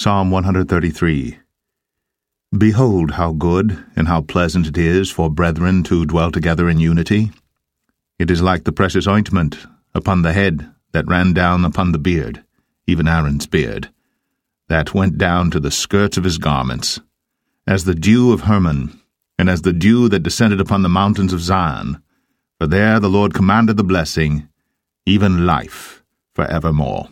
Psalm 133 Behold how good and how pleasant it is for brethren to dwell together in unity. It is like the precious ointment upon the head that ran down upon the beard, even Aaron's beard, that went down to the skirts of his garments, as the dew of Hermon, and as the dew that descended upon the mountains of Zion. For there the Lord commanded the blessing, even life for evermore.